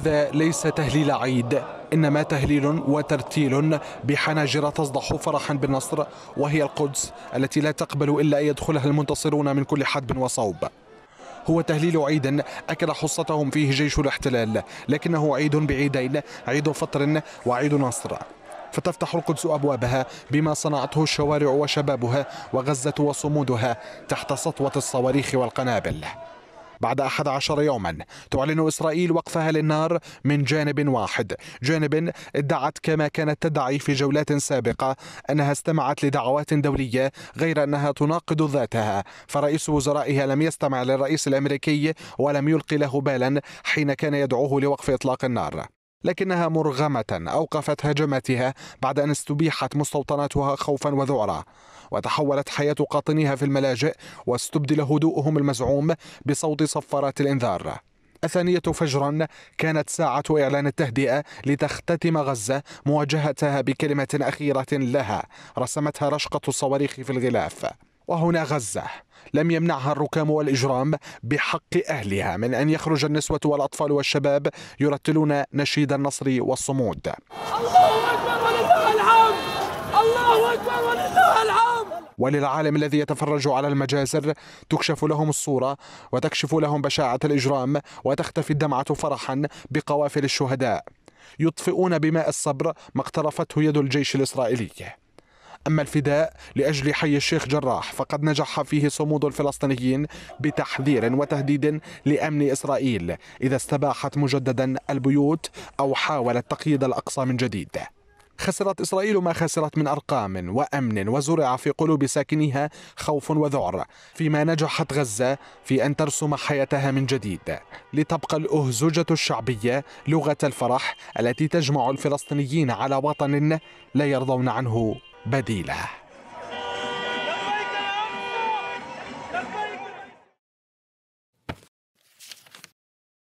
هذا ليس تهليل عيد إنما تهليل وترتيل بحناجر تصدح فرحا بالنصر وهي القدس التي لا تقبل إلا أن يدخلها المنتصرون من كل حدب وصوب هو تهليل عيد أكل حصتهم فيه جيش الاحتلال لكنه عيد بعيدين عيد فطر وعيد نصر فتفتح القدس أبوابها بما صنعته الشوارع وشبابها وغزة وصمودها تحت سطوة الصواريخ والقنابل بعد 11 يوما تعلن إسرائيل وقفها للنار من جانب واحد جانب ادعت كما كانت تدعي في جولات سابقة أنها استمعت لدعوات دولية غير أنها تناقض ذاتها فرئيس وزرائها لم يستمع للرئيس الأمريكي ولم يلقي له بالا حين كان يدعوه لوقف إطلاق النار لكنها مرغمة أوقفت هجماتها بعد أن استبيحت مستوطناتها خوفا وذعرا وتحولت حياة قاطنيها في الملاجئ واستبدل هدوءهم المزعوم بصوت صفارات الإنذار الثانية فجرا كانت ساعة إعلان التهدئة لتختتم غزة مواجهتها بكلمة أخيرة لها رسمتها رشقة الصواريخ في الغلاف وهنا غزة لم يمنعها الركام والإجرام بحق أهلها من أن يخرج النسوة والأطفال والشباب يرتلون نشيد النصر والصمود الله أكبر الله أكبر وللعالم الذي يتفرج على المجازر تكشف لهم الصورة وتكشف لهم بشاعة الإجرام وتختفي الدمعة فرحا بقوافل الشهداء يطفئون بماء الصبر ما اقترفته يد الجيش الإسرائيلي أما الفداء لأجل حي الشيخ جراح فقد نجح فيه صمود الفلسطينيين بتحذير وتهديد لأمن إسرائيل إذا استباحت مجددا البيوت أو حاولت تقييد الأقصى من جديد خسرت إسرائيل ما خسرت من أرقام وأمن وزرع في قلوب ساكنيها خوف وذعر فيما نجحت غزة في أن ترسم حياتها من جديد لتبقى الأهزجة الشعبية لغة الفرح التي تجمع الفلسطينيين على وطن لا يرضون عنه بديله